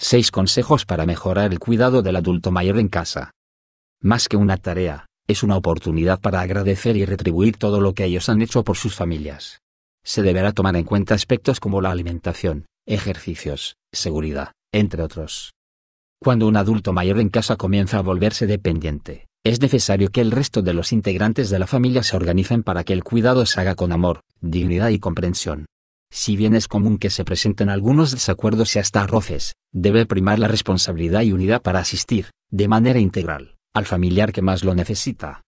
6 consejos para mejorar el cuidado del adulto mayor en casa. Más que una tarea, es una oportunidad para agradecer y retribuir todo lo que ellos han hecho por sus familias. Se deberá tomar en cuenta aspectos como la alimentación, ejercicios, seguridad, entre otros. Cuando un adulto mayor en casa comienza a volverse dependiente, es necesario que el resto de los integrantes de la familia se organicen para que el cuidado se haga con amor, dignidad y comprensión. Si bien es común que se presenten algunos desacuerdos y hasta roces, debe primar la responsabilidad y unidad para asistir, de manera integral, al familiar que más lo necesita.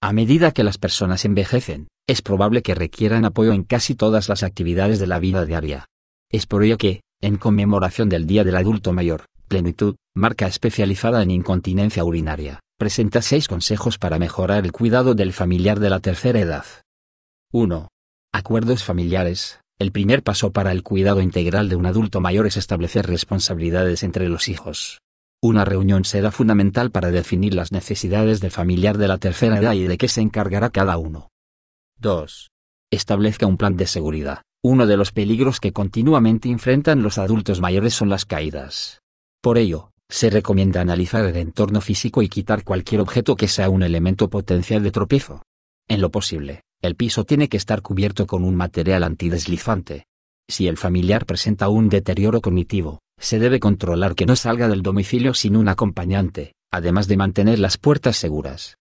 A medida que las personas envejecen, es probable que requieran apoyo en casi todas las actividades de la vida diaria. Es por ello que, en conmemoración del Día del Adulto Mayor, Plenitud, marca especializada en incontinencia urinaria, presenta seis consejos para mejorar el cuidado del familiar de la tercera edad. 1. Acuerdos familiares. El primer paso para el cuidado integral de un adulto mayor es establecer responsabilidades entre los hijos. Una reunión será fundamental para definir las necesidades del familiar de la tercera edad y de qué se encargará cada uno. 2. Establezca un plan de seguridad. Uno de los peligros que continuamente enfrentan los adultos mayores son las caídas. Por ello, se recomienda analizar el entorno físico y quitar cualquier objeto que sea un elemento potencial de tropiezo. En lo posible, el piso tiene que estar cubierto con un material antideslizante. Si el familiar presenta un deterioro cognitivo, se debe controlar que no salga del domicilio sin un acompañante, además de mantener las puertas seguras.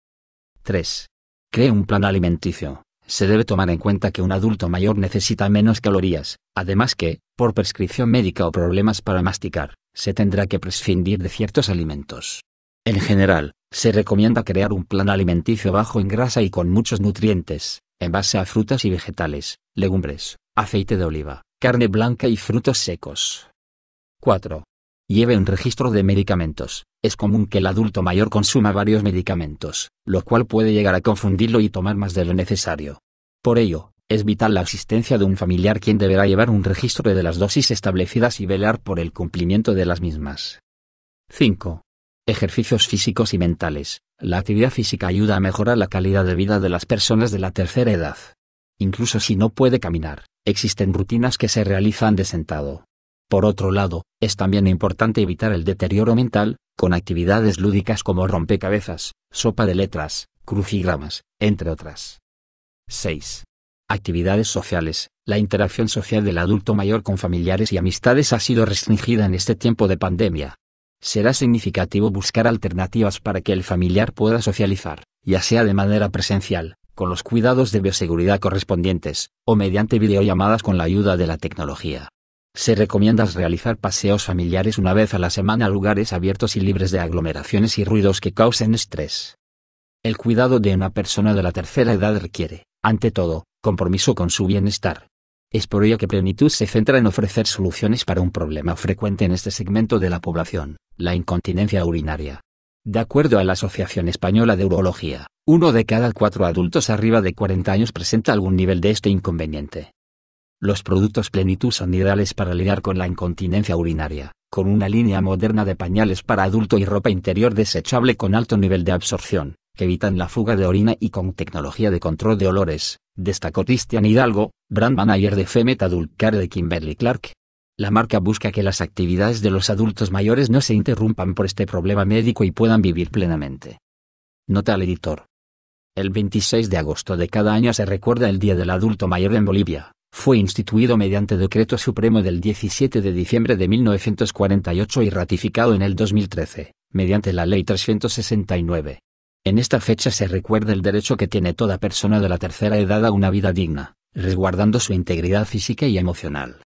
3. Cree un plan alimenticio. Se debe tomar en cuenta que un adulto mayor necesita menos calorías, además que, por prescripción médica o problemas para masticar, se tendrá que prescindir de ciertos alimentos. En general, se recomienda crear un plan alimenticio bajo en grasa y con muchos nutrientes, en base a frutas y vegetales, legumbres, aceite de oliva, carne blanca y frutos secos. 4. Lleve un registro de medicamentos. Es común que el adulto mayor consuma varios medicamentos, lo cual puede llegar a confundirlo y tomar más de lo necesario. Por ello, es vital la asistencia de un familiar quien deberá llevar un registro de las dosis establecidas y velar por el cumplimiento de las mismas. 5. Ejercicios físicos y mentales. La actividad física ayuda a mejorar la calidad de vida de las personas de la tercera edad. Incluso si no puede caminar, existen rutinas que se realizan de sentado. Por otro lado, es también importante evitar el deterioro mental, con actividades lúdicas como rompecabezas, sopa de letras, crucigramas, entre otras. 6. Actividades sociales. La interacción social del adulto mayor con familiares y amistades ha sido restringida en este tiempo de pandemia, será significativo buscar alternativas para que el familiar pueda socializar, ya sea de manera presencial, con los cuidados de bioseguridad correspondientes, o mediante videollamadas con la ayuda de la tecnología. Se recomienda realizar paseos familiares una vez a la semana a lugares abiertos y libres de aglomeraciones y ruidos que causen estrés. El cuidado de una persona de la tercera edad requiere, ante todo, compromiso con su bienestar, es por ello que Plenitud se centra en ofrecer soluciones para un problema frecuente en este segmento de la población, la incontinencia urinaria. De acuerdo a la Asociación Española de Urología, uno de cada cuatro adultos arriba de 40 años presenta algún nivel de este inconveniente. Los productos Plenitud son ideales para lidiar con la incontinencia urinaria, con una línea moderna de pañales para adulto y ropa interior desechable con alto nivel de absorción, que evitan la fuga de orina y con tecnología de control de olores, destacó Cristian Hidalgo, brand manager de Femet Care de Kimberly Clark. La marca busca que las actividades de los adultos mayores no se interrumpan por este problema médico y puedan vivir plenamente. Nota al editor. El 26 de agosto de cada año se recuerda el Día del Adulto Mayor en Bolivia. Fue instituido mediante decreto supremo del 17 de diciembre de 1948 y ratificado en el 2013, mediante la Ley 369. En esta fecha se recuerda el derecho que tiene toda persona de la tercera edad a una vida digna, resguardando su integridad física y emocional.